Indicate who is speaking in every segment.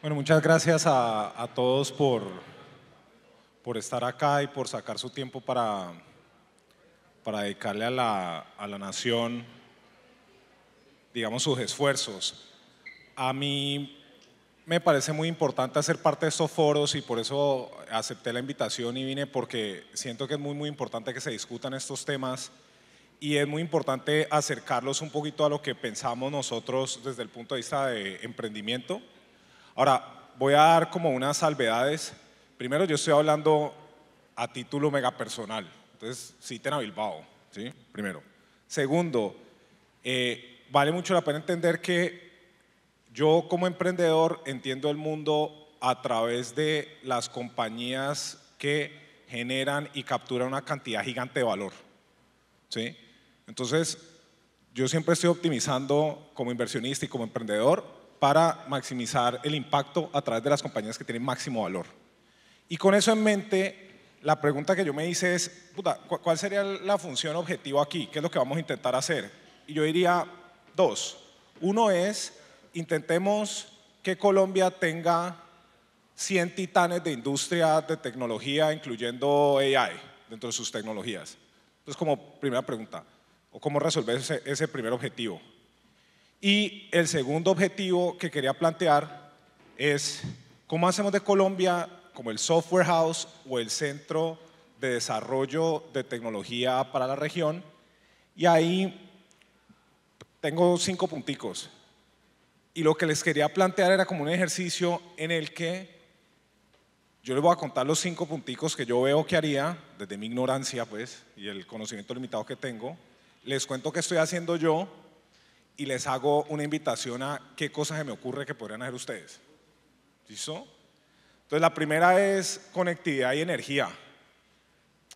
Speaker 1: Bueno, muchas gracias a, todos por, estar acá y por sacar su tiempo para, dedicarle a la, a la nación, digamos, sus esfuerzos. A mí me parece muy importante hacer parte de estos foros y por eso acepté la invitación y vine porque siento que es muy, muy importante que se discutan estos temas y es muy importante acercarlos un poquito a lo que pensamos nosotros desde el punto de vista de emprendimiento Ahora, voy a dar como unas salvedades. Primero, yo estoy hablando a título mega personal. Entonces, citen a Bilbao, ¿sí? Primero. Segundo, eh, vale mucho la pena entender que yo como emprendedor entiendo el mundo a través de las compañías que generan y capturan una cantidad gigante de valor. ¿sí? Entonces, yo siempre estoy optimizando como inversionista y como emprendedor para maximizar el impacto a través de las compañías que tienen máximo valor. Y con eso en mente, la pregunta que yo me hice es, ¿cuál sería la función objetivo aquí? ¿Qué es lo que vamos a intentar hacer? Y yo diría dos. Uno es, intentemos que Colombia tenga 100 titanes de industria de tecnología, incluyendo AI, dentro de sus tecnologías. Entonces, como primera pregunta, o cómo resolver ese primer objetivo. Y el segundo objetivo que quería plantear es cómo hacemos de Colombia como el software house o el centro de desarrollo de tecnología para la región. Y ahí tengo cinco punticos. Y lo que les quería plantear era como un ejercicio en el que yo les voy a contar los cinco punticos que yo veo que haría, desde mi ignorancia pues, y el conocimiento limitado que tengo. Les cuento qué estoy haciendo yo y les hago una invitación a qué cosas se me ocurre que podrían hacer ustedes. ¿Listo? Entonces la primera es conectividad y energía.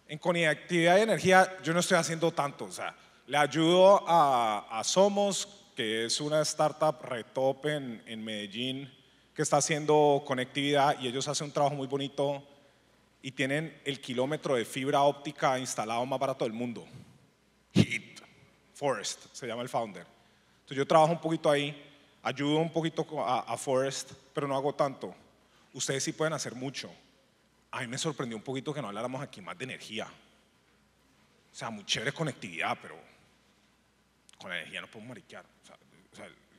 Speaker 1: En conectividad y energía yo no estoy haciendo tanto, o sea, le ayudo a, a Somos, que es una startup retop en, en Medellín, que está haciendo conectividad y ellos hacen un trabajo muy bonito y tienen el kilómetro de fibra óptica instalado más barato del mundo. Heat Forest se llama el founder yo trabajo un poquito ahí, ayudo un poquito a, Forrest, pero no hago tanto. Ustedes sí pueden hacer mucho. A mí me sorprendió un poquito que no habláramos aquí más de energía. O sea, muy chévere conectividad, pero con la energía no podemos mariquear.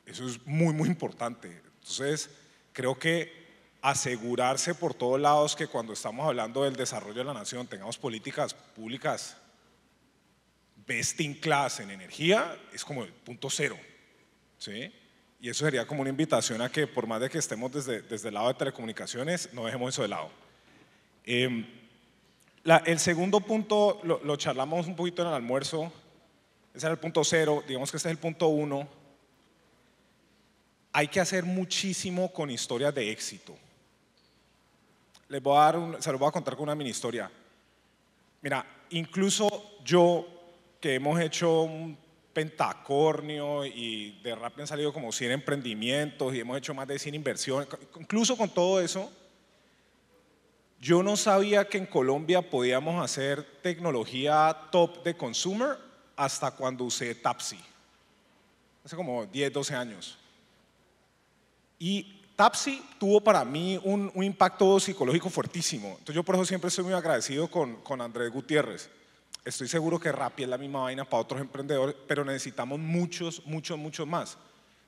Speaker 1: eso es muy, muy importante. Entonces, creo que asegurarse por todos lados que cuando estamos hablando del desarrollo de la nación tengamos políticas públicas best in class en energía es como el punto cero. ¿sí? Y eso sería como una invitación a que por más de que estemos desde, desde el lado de telecomunicaciones, no dejemos eso de lado. Em, el segundo punto, lo, charlamos un poquito en el almuerzo, ese era el punto cero, digamos que este es el punto uno. Hay que hacer muchísimo con historias de éxito. Les voy a dar se los voy a contar con una mini historia. Mira, incluso yo, que hemos hecho un pentacornio y de rap han salido como 100 emprendimientos y hemos hecho más de 100 inversiones. Incluso con todo eso, yo no sabía que en Colombia podíamos hacer tecnología top de consumer hasta cuando usé Tapsi, hace como 10, 12 años. Y Tapsi tuvo para mí un, impacto psicológico fuertísimo. Entonces yo por eso siempre estoy muy agradecido con, con Andrés Gutiérrez estoy seguro que Rappi es la misma vaina para otros emprendedores, pero necesitamos muchos, muchos, muchos más.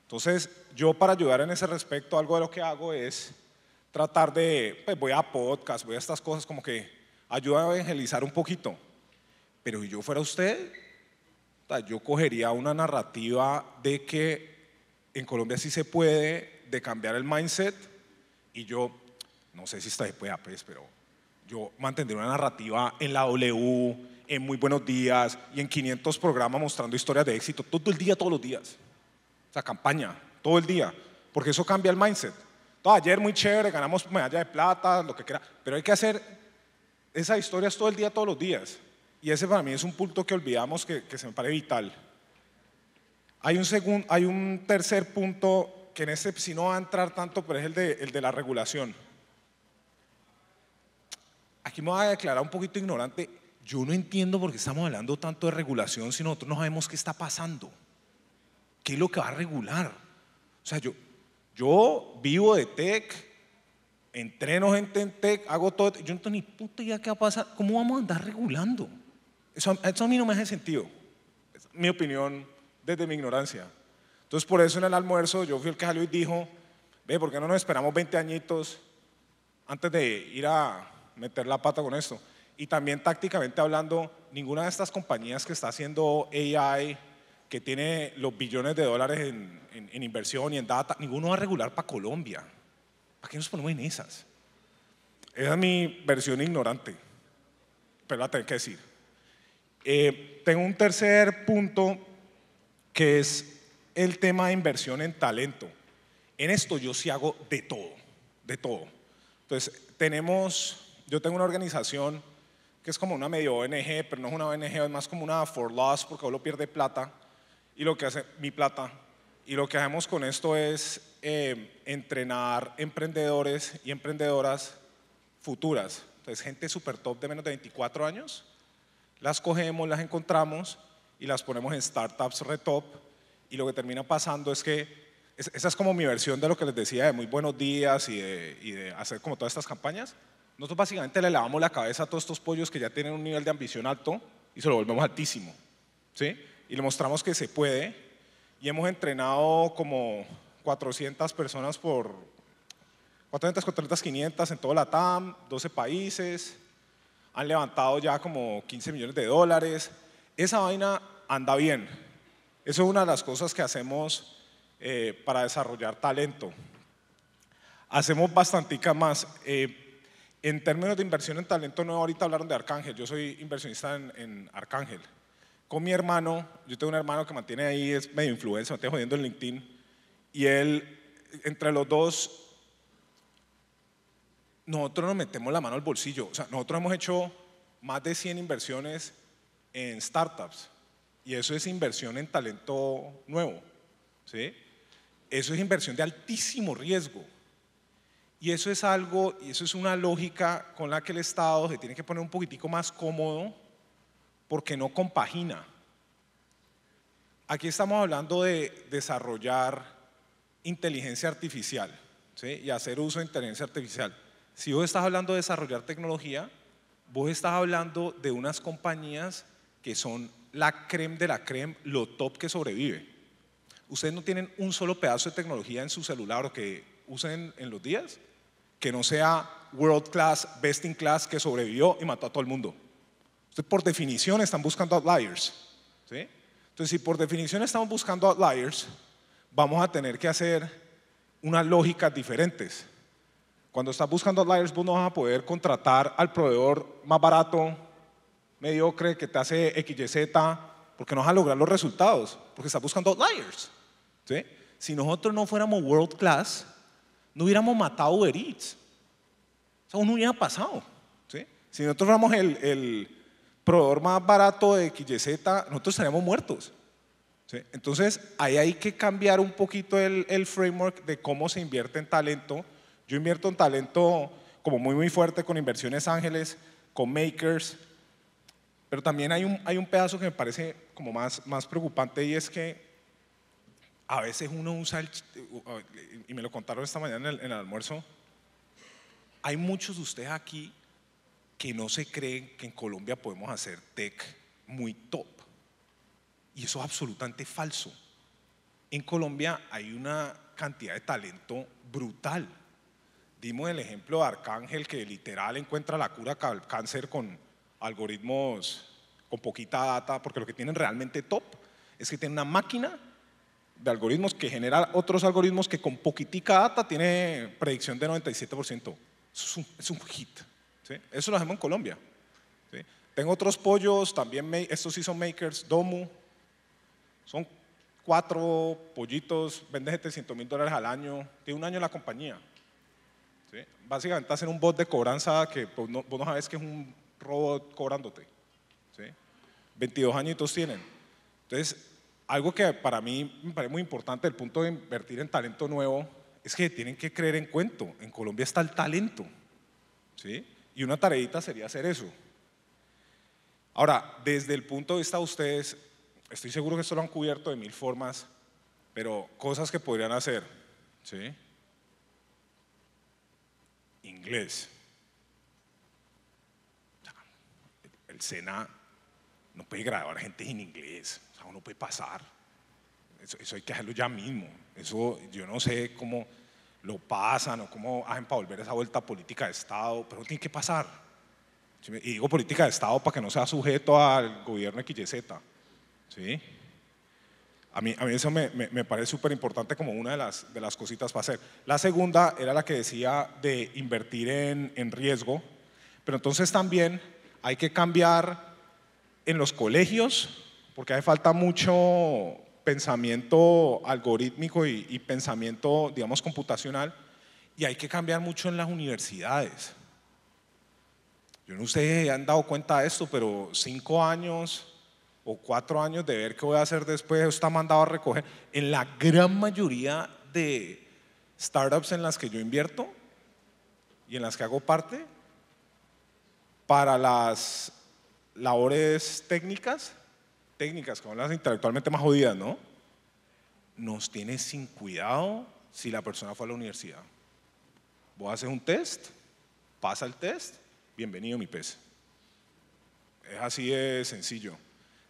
Speaker 1: Entonces, yo para ayudar en ese respecto, algo de lo que hago es tratar de, pues voy a podcast, voy a estas cosas como que ayuda a evangelizar un poquito. Pero si yo fuera usted, yo cogería una narrativa de que en Colombia sí se puede, de cambiar el mindset, y yo, no sé si está después, pues, pero yo mantendría una narrativa en la W, en Muy Buenos Días y en 500 programas mostrando historias de éxito, todo el día, todos los días. O sea, campaña, todo el día, porque eso cambia el mindset. todo ayer muy chévere, ganamos medalla de plata, lo que quiera, pero hay que hacer esas historias todo el día, todos los días. Y ese para mí es un punto que olvidamos que, que se me parece vital. Hay un, hay un tercer punto que en este si no va a entrar tanto, pero es el de, el de la regulación. Aquí me voy a declarar un poquito ignorante yo no entiendo por qué estamos hablando tanto de regulación si nosotros no sabemos qué está pasando. ¿Qué es lo que va a regular? O sea, yo, yo vivo de tech, entreno gente en tech, hago todo. Yo no tengo ni puta idea qué va a pasar. ¿Cómo vamos a andar regulando? Eso, a mí no me hace sentido. Es mi opinión desde mi ignorancia. Entonces, por eso en el almuerzo yo fui el que salió y dijo: Ve, ¿por qué no nos esperamos 20 añitos antes de ir a meter la pata con esto? Y también tácticamente hablando, ninguna de estas compañías que está haciendo AI, que tiene los billones de dólares en, inversión y en data, ninguno va a regular para Colombia. ¿Para qué nos ponemos en esas? Esa es mi versión ignorante, pero la tengo que decir. Eh, tengo un tercer punto que es el tema de inversión en talento. En esto yo sí hago de todo, de todo. Entonces, tenemos, yo tengo una organización que es como una medio ONG, pero no es una ONG, es más como una for loss, porque uno pierde plata, y lo que hace mi plata, y lo que hacemos con esto es eh, entrenar emprendedores y emprendedoras futuras. Entonces, gente super top de menos de 24 años, las cogemos, las encontramos y las ponemos en startups retop. Y lo que termina pasando es que esa es como mi versión de lo que les decía de muy buenos días y de hacer como todas estas campañas. Nosotros básicamente le lavamos la cabeza a todos estos pollos que ya tienen un nivel de ambición alto y se lo volvemos altísimo. ¿sí? Y le mostramos que se puede. Y hemos entrenado como 400 personas por 400, 400, 500 en toda la TAM, 12 países. Han levantado ya como 15 millones de dólares. Esa vaina anda bien. Eso es una de las cosas que hacemos eh, para desarrollar talento. Hacemos bastantica más. Eh, en términos de inversión en talento, nuevo, ahorita hablaron de Arcángel, yo soy inversionista en, Arcángel. Con mi hermano, yo tengo un hermano que mantiene ahí, es medio influencer, me está jodiendo en LinkedIn, y él, entre los dos, nosotros nos metemos la mano al bolsillo. O sea, nosotros hemos hecho más de 100 inversiones en startups. Y eso es inversión en talento nuevo. ¿sí? Eso es inversión de altísimo riesgo. Y eso es algo, y eso es una lógica con la que el Estado se tiene que poner un poquitico más cómodo porque no compagina. Aquí estamos hablando de desarrollar inteligencia artificial ¿sí? y hacer uso de inteligencia artificial. Si vos estás hablando de desarrollar tecnología, vos estás hablando de unas compañías que son la creme de la creme, lo top que sobrevive. Ustedes no tienen un solo pedazo de tecnología en su celular o que usen en los días, que no sea world class, best in class, que sobrevivió y mató a todo el mundo. Entonces, por definición, están buscando outliers. ¿sí? Entonces, si por definición estamos buscando outliers, vamos a tener que hacer unas lógicas diferentes. Cuando estás buscando outliers, vos no vas a poder contratar al proveedor más barato, mediocre, que te hace XYZ, porque no vas a lograr los resultados, porque estás buscando outliers. Si nosotros no fuéramos world class, no hubiéramos matado Uber Eats. aún no hubiera pasado. Si nosotros fuéramos el, el, proveedor más barato de XYZ, nosotros estaríamos muertos. Entonces, ahí hay que cambiar un poquito el, el framework de cómo se invierte en talento. Yo invierto en talento como muy, muy fuerte con inversiones ángeles, con makers, pero también hay un, hay un pedazo que me parece como más, más preocupante y es que a veces uno usa, el, y me lo contaron esta mañana en el, almuerzo, hay muchos de ustedes aquí que no se creen que en Colombia podemos hacer tech muy top. Y eso es absolutamente falso. En Colombia hay una cantidad de talento brutal. Dimos el ejemplo de Arcángel que literal encuentra la cura al cáncer con algoritmos con poquita data, porque lo que tienen realmente top es que tienen una máquina de algoritmos que genera otros algoritmos que con poquitica data tiene predicción de 97%. es un, es un hit. Eso lo hacemos en Colombia. Tengo otros pollos, también estos sí son makers, Domu. Son cuatro pollitos, vende 700 mil dólares al año, tiene un año en la compañía. Básicamente hacen un bot de cobranza que pues, vos no sabes que es un robot cobrándote. 22 añitos tienen. Entonces, algo que para mí me parece muy importante, el punto de invertir en talento nuevo, es que tienen que creer en cuento. En Colombia está el talento. ¿sí? Y una tareita sería hacer eso. Ahora, desde el punto de vista de ustedes, estoy seguro que esto lo han cubierto de mil formas, pero cosas que podrían hacer. ¿sí? Inglés. El SENA no puede grabar gente en inglés no puede pasar. Eso, hay que hacerlo ya mismo. Eso yo no sé cómo lo pasan o cómo hacen para volver esa vuelta política de Estado, pero tiene que pasar. Y digo política de Estado para que no sea sujeto al gobierno XYZ. ¿Sí? A mí, a mí, eso me, me, parece súper importante como una de las, de las cositas para hacer. La segunda era la que decía de invertir en, en, riesgo, pero entonces también hay que cambiar en los colegios porque hace falta mucho pensamiento algorítmico y, pensamiento, digamos, computacional, y hay que cambiar mucho en las universidades. Yo no sé si han dado cuenta de esto, pero cinco años o cuatro años de ver qué voy a hacer después, está mandado a recoger. En la gran mayoría de startups en las que yo invierto y en las que hago parte, para las labores técnicas, técnicas como las intelectualmente más jodidas, ¿no? Nos tiene sin cuidado si la persona fue a la universidad. Vos haces un test, pasa el test, bienvenido mi pez. Es así de sencillo.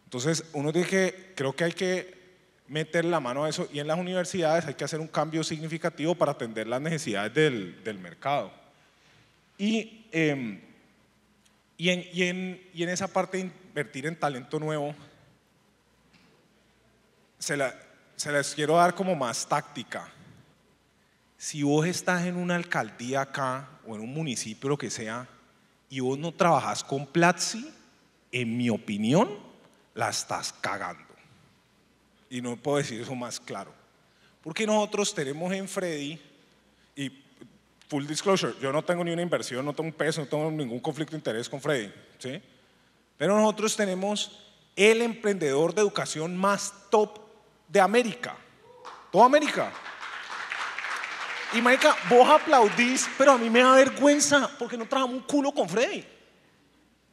Speaker 1: Entonces, uno dice que, creo que hay que meter la mano a eso y en las universidades hay que hacer un cambio significativo para atender las necesidades del, del mercado. Y, em, y, en, y, en, y en esa parte invertir en talento nuevo, se, la, las quiero dar como más táctica. Si vos estás en una alcaldía acá o en un municipio, lo que sea, y vos no trabajás con Platzi, en mi opinión, la estás cagando. Y no puedo decir eso más claro. Porque nosotros tenemos en Freddy, y full disclosure, yo no tengo ni una inversión, no tengo un peso, no tengo ningún conflicto de interés con Freddy, ¿sí? Pero nosotros tenemos el emprendedor de educación más top de América. Toda América. Y vos aplaudís, pero a mí me da vergüenza porque no trabajamos un culo con Freddy.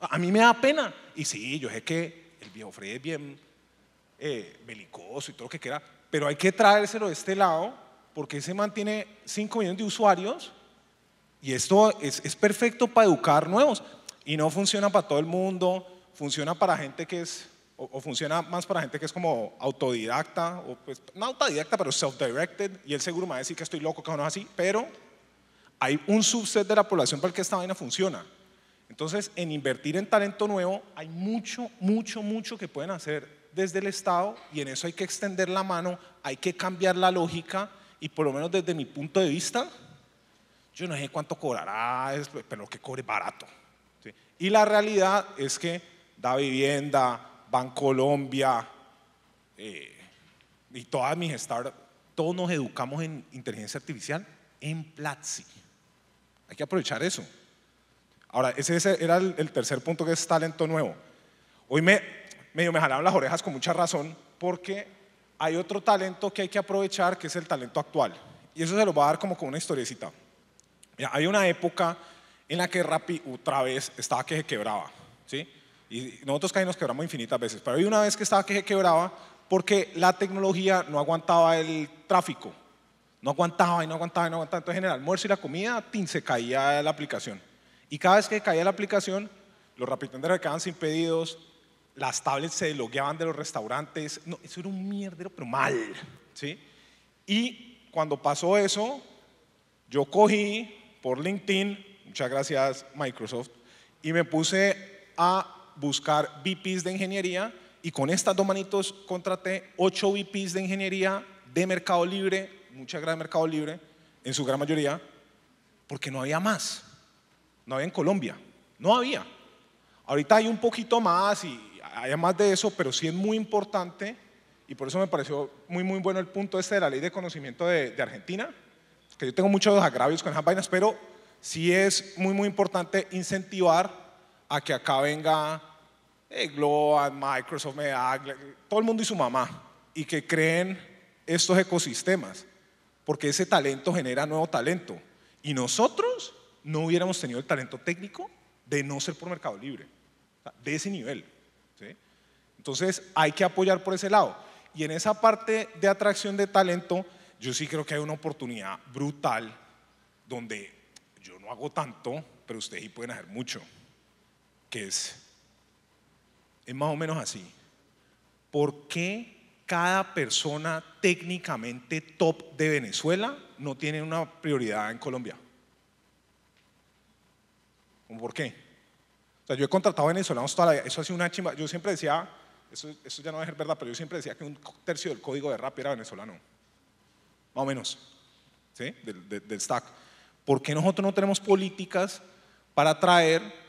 Speaker 1: A mí me da pena. Y sí, yo sé que el viejo Freddy es bien eh, belicoso y todo lo que quiera, pero hay que traérselo de este lado porque se mantiene 5 millones de usuarios y esto es perfecto para educar nuevos. Y no funciona para todo el mundo, funciona para gente que es o, funciona más para gente que es como autodidacta, o pues, no autodidacta, pero self-directed, y el seguro me va a decir que estoy loco, que no es así, pero hay un subset de la población para el que esta vaina funciona. Entonces, en invertir en talento nuevo, hay mucho, mucho, mucho que pueden hacer desde el Estado, y en eso hay que extender la mano, hay que cambiar la lógica, y por lo menos desde mi punto de vista, yo no sé cuánto cobrará, pero que cobre barato. Y la realidad es que da vivienda, Bancolombia eh, y todas mis startups, todos nos educamos en inteligencia artificial en Platzi. Hay que aprovechar eso. Ahora, ese, ese era el, tercer punto que es talento nuevo. Hoy me, medio me jalaron las orejas con mucha razón porque hay otro talento que hay que aprovechar que es el talento actual. Y eso se lo va a dar como con una historiecita. Mira, hay una época en la que Rappi otra vez estaba que se quebraba. ¿sí? Y nosotros caímos quebramos infinitas veces. Pero había una vez que estaba que se quebraba porque la tecnología no aguantaba el tráfico. No aguantaba y no aguantaba y no aguantaba. Entonces en el almuerzo y la comida, tin, se caía la aplicación. Y cada vez que caía la aplicación, los rapidenders quedaban sin pedidos, las tablets se logueaban de los restaurantes. No, eso era un mierdero, pero mal. ¿sí? Y cuando pasó eso, yo cogí por LinkedIn, muchas gracias Microsoft, y me puse a buscar VPs de ingeniería y con estas dos manitos contraté ocho VPs de ingeniería de Mercado Libre, mucha gran Mercado Libre, en su gran mayoría, porque no había más. No había en Colombia, no había. Ahorita hay un poquito más y hay más de eso, pero sí es muy importante y por eso me pareció muy, muy bueno el punto este de la ley de conocimiento de, Argentina, que yo tengo muchos agravios con esas vainas, pero sí es muy, muy importante incentivar a que acá venga Global, Microsoft, todo el mundo y su mamá, y que creen estos ecosistemas, porque ese talento genera nuevo talento. Y nosotros no hubiéramos tenido el talento técnico de no ser por Mercado Libre, de ese nivel. Entonces hay que apoyar por ese lado. Y en esa parte de atracción de talento, yo sí creo que hay una oportunidad brutal donde yo no hago tanto, pero ustedes sí pueden hacer mucho que es. Es más o menos así. ¿Por qué cada persona técnicamente top de Venezuela no tiene una prioridad en Colombia? ¿Por qué? sea, yo he contratado venezolanos toda la vida. Eso ha sido una chimba. Yo siempre decía, eso, ya no va a ser verdad, pero yo siempre decía que un tercio del código de rap era venezolano. Más o menos. ¿Sí? Del, stack. ¿Por qué nosotros no tenemos políticas para atraer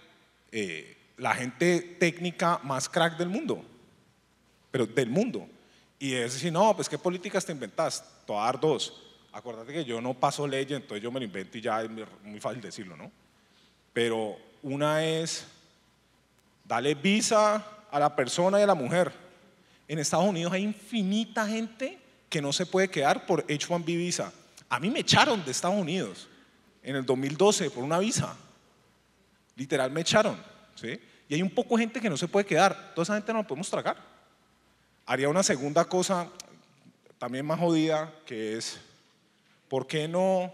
Speaker 1: eh, la gente técnica más crack del mundo, pero del mundo. Y es decir, no, pues qué políticas te inventas, te voy a dar dos. Acuérdate que yo no paso ley, entonces yo me lo invento y ya es muy fácil decirlo, ¿no? Pero una es, dale visa a la persona y a la mujer. En Estados Unidos hay infinita gente que no se puede quedar por H1B visa. A mí me echaron de Estados Unidos en el 2012 por una visa. Literal me echaron, ¿sí? Y hay un poco de gente que no se puede quedar, toda esa gente no la podemos tragar. Haría una segunda cosa también más jodida, que es, ¿por qué no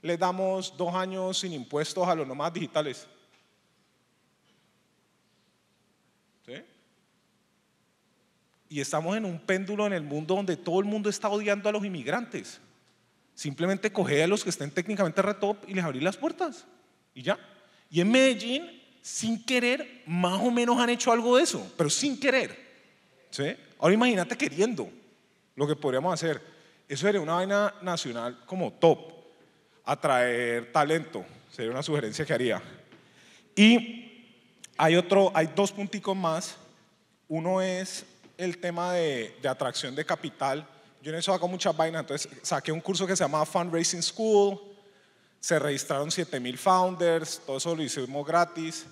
Speaker 1: le damos dos años sin impuestos a los nomás digitales? ¿Sí? Y estamos en un péndulo en el mundo donde todo el mundo está odiando a los inmigrantes. Simplemente coge a los que estén técnicamente retop y les abrí las puertas. Y ya. Y en Medellín, sin querer, más o menos han hecho algo de eso, pero sin querer. ¿Sí? Ahora imagínate queriendo lo que podríamos hacer. Eso sería una vaina nacional como top. Atraer talento, sería una sugerencia que haría. Y hay, otro, hay dos punticos más. Uno es el tema de, de atracción de capital. Yo en eso hago muchas vainas, entonces saqué un curso que se llama Fundraising School se registraron 7000 founders, todo eso lo hicimos gratis.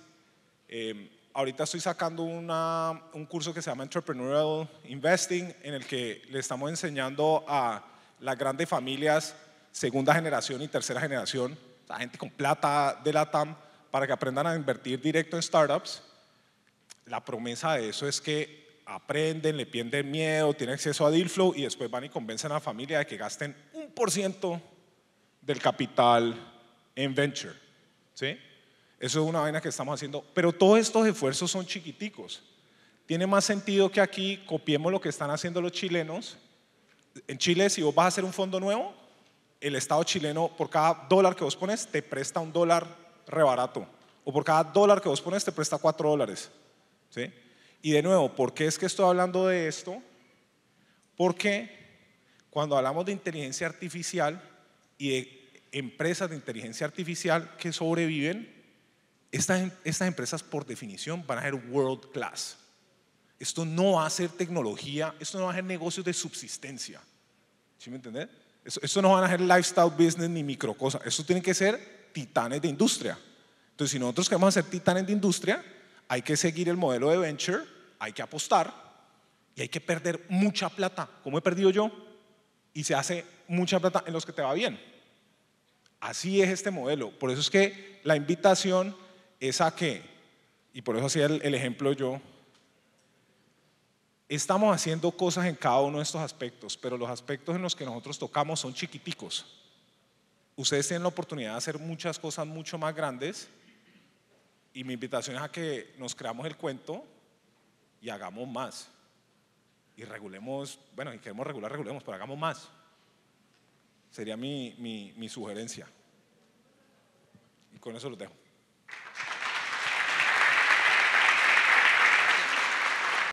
Speaker 1: Em, ahorita estoy sacando un curso que se llama Entrepreneurial Investing, en el que le estamos enseñando a las grandes familias, segunda generación y tercera generación, la gente con plata de la TAM, para que aprendan a invertir directo en startups. La promesa de eso es que aprenden, le pierden miedo, tienen acceso a Dealflow, y después van y convencen a la familia de que gasten un por ciento del capital en venture. ¿sí? Eso es una vaina que estamos haciendo. Pero todos estos esfuerzos son chiquiticos. Tiene más sentido que aquí copiemos lo que están haciendo los chilenos. En Chile, si vos vas a hacer un fondo nuevo, el Estado chileno, por cada dólar que vos pones, te presta un dólar rebarato. O por cada dólar que vos pones, te presta cuatro dólares. ¿sí? Y de nuevo, ¿por qué es que estoy hablando de esto? Porque cuando hablamos de inteligencia artificial, y de empresas de inteligencia artificial que sobreviven, em, estas, empresas por definición van a ser world class. Esto no va a ser tecnología, esto no va a ser negocios de subsistencia. ¿Sí me entiendes? Esto, no van a ser lifestyle business ni microcosas. Esto tienen que ser titanes de industria. Entonces, si nosotros queremos ser titanes de industria, hay que seguir el modelo de venture, hay que apostar y hay que perder mucha plata, como he perdido yo, y se hace mucha plata en los que te va bien. Así es este modelo. Por eso es que la invitación es a que, y por eso hacía el, ejemplo yo, estamos haciendo cosas en cada uno de estos aspectos, pero los aspectos en los que nosotros tocamos son chiquiticos. Ustedes tienen la oportunidad de hacer muchas cosas mucho más grandes y mi invitación es a que nos creamos el cuento y hagamos más. Y regulemos, bueno, si queremos regular, regulemos, pero hagamos más. Sería mi, mi, sugerencia. Y con eso lo dejo.